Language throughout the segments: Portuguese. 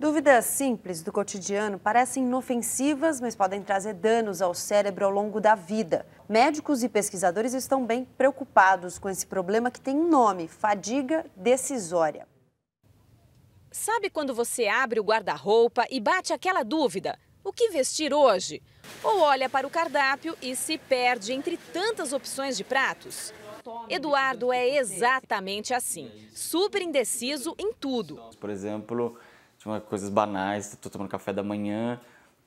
Dúvidas simples do cotidiano parecem inofensivas, mas podem trazer danos ao cérebro ao longo da vida. Médicos e pesquisadores estão bem preocupados com esse problema que tem um nome: fadiga decisória. Sabe quando você abre o guarda-roupa e bate aquela dúvida: o que vestir hoje? Ou olha para o cardápio e se perde entre tantas opções de pratos? Eduardo é exatamente assim, super indeciso em tudo. Por exemplo, tipo, coisas banais, tô tomando café da manhã,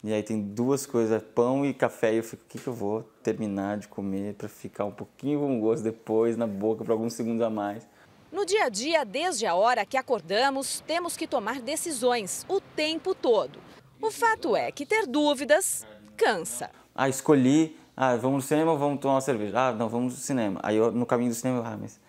e aí tem duas coisas, pão e café, e eu fico, o que, que eu vou terminar de comer para ficar um pouquinho com gosto depois na boca, por alguns segundos a mais. No dia a dia, desde a hora que acordamos, temos que tomar decisões o tempo todo. O fato é que ter dúvidas cansa. Ah, escolhi, ah, vamos no cinema ou vamos tomar uma cerveja? Ah, não, vamos no cinema. Aí eu, no caminho do cinema, ah, mas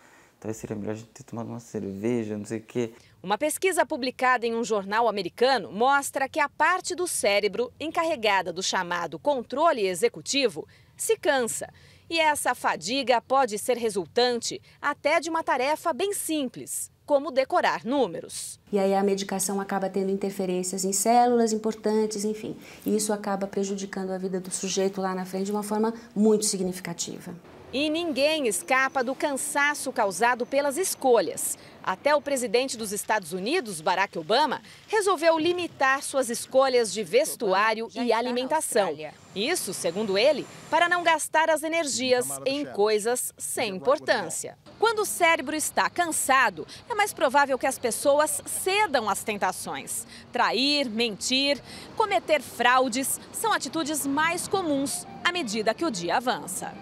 talvez seria melhor a gente ter tomado uma cerveja, não sei o quê. Uma pesquisa publicada em um jornal americano mostra que a parte do cérebro encarregada do chamado controle executivo se cansa. E essa fadiga pode ser resultante até de uma tarefa bem simples, como decorar números. E aí a medicação acaba tendo interferências em células importantes, enfim. E isso acaba prejudicando a vida do sujeito lá na frente de uma forma muito significativa. E ninguém escapa do cansaço causado pelas escolhas. Até o presidente dos Estados Unidos, Barack Obama, resolveu limitar suas escolhas de vestuário e alimentação. Isso, segundo ele, para não gastar as energias em coisas sem importância. Quando o cérebro está cansado, é mais provável que as pessoas cedam às tentações. Trair, mentir, cometer fraudes são atitudes mais comuns à medida que o dia avança.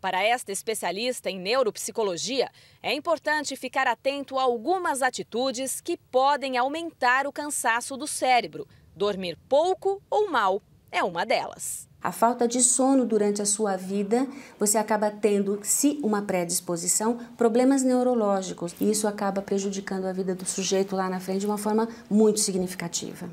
Para esta especialista em neuropsicologia, é importante ficar atento a algumas atitudes que podem aumentar o cansaço do cérebro. Dormir pouco ou mal é uma delas. A falta de sono durante a sua vida, você acaba tendo, se uma predisposição, problemas neurológicos. E isso acaba prejudicando a vida do sujeito lá na frente de uma forma muito significativa.